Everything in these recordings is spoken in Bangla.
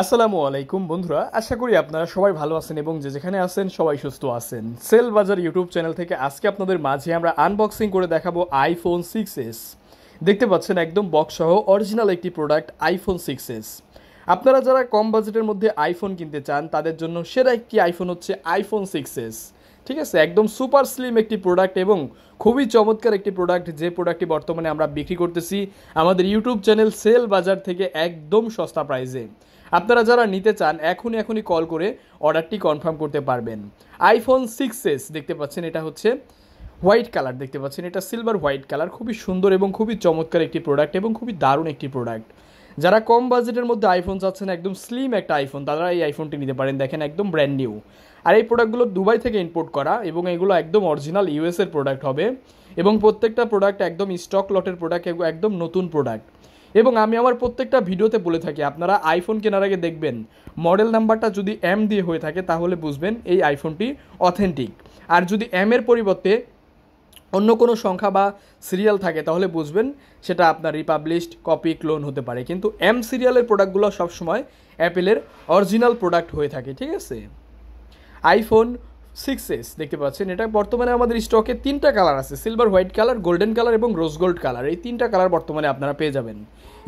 আসসালামু আলাইকুম বন্ধুরা আশা করি আপনারা সবাই ভালো আছেন এবং যে যেখানে আছেন সবাই সুস্থ আছেন সেল বাজার ইউটিউব চ্যানেল থেকে আজকে আপনাদের মাঝে আমরা আনবক্সিং করে দেখাবো আইফোন সিক্স এস দেখতে পাচ্ছেন একদম বক্স সহ অরিজিনাল একটি প্রোডাক্ট আইফোন সিক্স এস আপনারা যারা কম বাজেটের মধ্যে আইফোন কিনতে চান তাদের জন্য সেরা একটি আইফোন হচ্ছে আইফোন সিক্স এস ঠিক আছে একদম সুপার স্লিম একটি প্রোডাক্ট এবং খুবই চমৎকার একটি প্রোডাক্ট যে প্রোডাক্টটি বর্তমানে আমরা বিক্রি করতেছি আমাদের ইউটিউব চ্যানেল সেল বাজার থেকে একদম সস্তা প্রাইসে আপনারা যারা নিতে চান এখনই এখনই কল করে অর্ডারটি কনফার্ম করতে পারবেন আইফোন সিক্স এস দেখতে পাচ্ছেন এটা হচ্ছে হোয়াইট কালার দেখতে পাচ্ছেন এটা সিলভার হোয়াইট কালার খুবই সুন্দর এবং খুবই চমৎকার একটি প্রোডাক্ট এবং খুবই দারুণ একটি প্রোডাক্ট যারা কম বাজেটের মধ্যে আইফোন চাচ্ছেন একদম স্লিম একটা আইফোন তারা এই আইফোনটি নিতে পারেন দেখেন একদম ব্র্যান্ড নিউ আর এই প্রোডাক্টগুলো দুবাই থেকে ইম্পোর্ট করা এবং এগুলো একদম অরিজিনাল ইউএসের প্রোডাক্ট হবে এবং প্রত্যেকটা প্রোডাক্ট একদম স্টক লটের প্রোডাক্ট একদম নতুন প্রোডাক্ট এবং আমি আমার প্রত্যেকটা ভিডিওতে বলে থাকি আপনারা আইফোন কেনার আগে দেখবেন মডেল নাম্বারটা যদি এম দিয়ে হয়ে থাকে তাহলে বুঝবেন এই আইফোনটি অথেন্টিক আর যদি এম এর পরিবর্তে অন্য কোনো সংখ্যা বা সিরিয়াল থাকে তাহলে বুঝবেন সেটা আপনার রিপাবলিশড কপি ক্লোন হতে পারে কিন্তু এম সিরিয়ালের প্রোডাক্টগুলো সবসময় অ্যাপেলের অরিজিনাল প্রোডাক্ট হয়ে থাকে ঠিক আছে আইফোন সিক্স এস দেখতে পাচ্ছেন এটা বর্তমানে আমাদের স্টকে তিনটা কালার আছে silver white colour golden colour এবং রোজ গোল্ড কালার এই তিনটা কালার বর্তমানে আপনারা পেয়ে যাবেন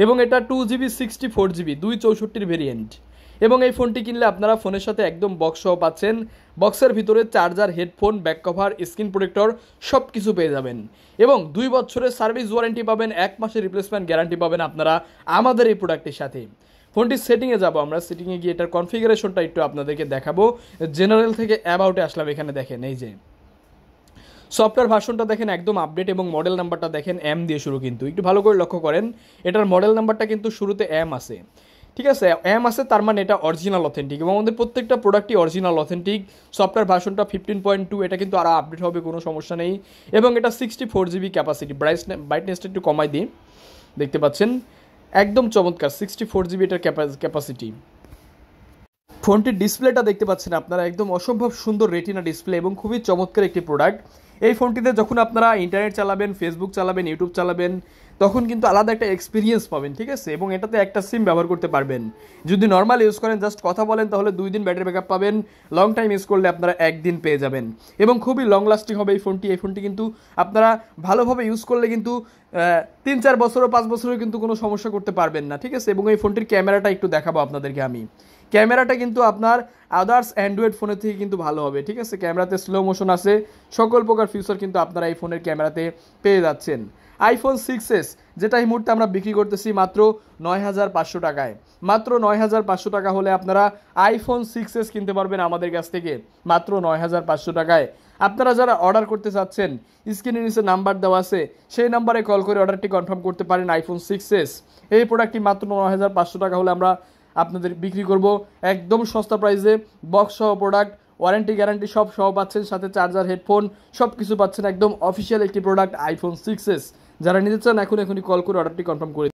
এবং এটা two GB sixty four GB দুই চৌষট্টির ভেরিয়েন্ট এবং এই ফোনটি কিনলে আপনারা ফোনের সাথে একদম বক্স সহ পাচ্ছেন বক্সের ভিতরে charger headphone back cover screen protector সব কিছু পেয়ে যাবেন এবং দুই বছরের সার্ভিস ওয়ারেন্টি পাবেন এক মাসের রিপ্লেসমেন্ট গ্যারান্টি পাবেন আপনারা আমাদের এই প্রোডাক্টের সাথে ফোনটির সেটিংয়ে যাবো আমরা সেটিংয়ে গিয়ে এটার কনফিগারেশনটা একটু আপনাদেরকে দেখাবো জেনারেল থেকে অ্যাবাউটে আসলাম এখানে দেখেন এই যে সফটওয়্যার ভার্সনটা দেখেন একদম আপডেট এবং মডেল নাম্বারটা দেখেন এম দিয়ে শুরু কিন্তু একটু ভালো করে লক্ষ্য করেন এটার মডেল নাম্বারটা কিন্তু শুরুতে এম আছে ঠিক আছে এম আছে তার মানে এটা অরিজিনাল অথেন্টিক এবং আমাদের প্রত্যেকটা প্রোডাক্টই অরিজিনাল অথেন্টিক সফটওয়্যার ভার্সনটা ফিফটিন পয়েন্ট টু এটা কিন্তু আরও আপডেট হবে কোনো সমস্যা নেই এবং এটা সিক্সটি ফোর জিবি ক্যাপাসিটি ব্রাইটনেসটা একটু কমাই দিই দেখতে পাচ্ছেন একদম চমৎকার সিক্সটি ফোর জিবি এটার ক্যাপাসিটি ফোনটির ডিসপ্লেটা দেখতে পাচ্ছেন আপনারা একদম অসম্ভব সুন্দর রেটিনা ডিসপ্লে এবং খুবই চমৎকার একটি প্রোডাক্ট এই ফোনটিতে যখন আপনারা ইন্টারনেট চালাবেন ফেসবুক চালাবেন ইউটিউব চালাবেন তখন কিন্তু আলাদা একটা এক্সপিরিয়েন্স পাবেন ঠিক আছে এবং এটাতে একটা সিম ব্যবহার করতে পারবেন যদি নর্মাল ইউজ করেন জাস্ট কথা বলেন তাহলে দুই দিন ব্যাটারি ব্যাকআপ পাবেন লং টাইম ইউজ করলে আপনারা একদিন পেয়ে যাবেন এবং খুবই লং লাস্টিং হবে এই ফোনটি এই ফোনটি কিন্তু আপনারা ভালোভাবে ইউজ করলে কিন্তু তিন চার বছরও পাঁচ বছরও কিন্তু কোনো সমস্যা করতে পারবেন না ঠিক আছে এবং এই ফোনটির ক্যামেরাটা একটু দেখাবো আপনাদেরকে আমি ক্যামেরাটা কিন্তু আপনার আদার্স অ্যান্ড্রয়েড ফোনের থেকে কিন্তু ভালো হবে ঠিক আছে ক্যামেরাতে স্লো মোশন আছে সকল প্রকার ফিচার কিন্তু আপনারা এই ফোনের ক্যামেরাতে পেয়ে যাচ্ছেন আইফোন সিক্স এস যেটা এই মুহূর্তে আমরা বিক্রি করতেছি মাত্র নয় হাজার পাঁচশো টাকায় মাত্র নয় হাজার পাঁচশো টাকা হলে আপনারা আইফোন সিক্স এস কিনতে পারবেন আমাদের কাছ থেকে মাত্র নয় হাজার পাঁচশো টাকায় আপনারা যারা অর্ডার করতে চাচ্ছেন স্ক্রিনের নিচে নাম্বার দেওয়া আছে সেই নাম্বারে কল করে অর্ডারটি কনফার্ম করতে পারেন আইফোন সিক্স এস এই প্রোডাক্টটি মাত্র নয় হাজার পাঁচশো টাকা হলে আমরা আপনাদের বিক্রি করব একদম সস্তা প্রাইসে বক্স সহ প্রোডাক্ট ওয়ারেন্টি গ্যারান্টি সব সহ পাচ্ছেন সাথে চার্জার হেডফোন সব কিছু পাচ্ছেন একদম অফিসিয়াল একটি প্রোডাক্ট আইফোন সিক্স যারা নিতে চান এখন এখনই কল করে অর্ডারটি কনফার্ম করে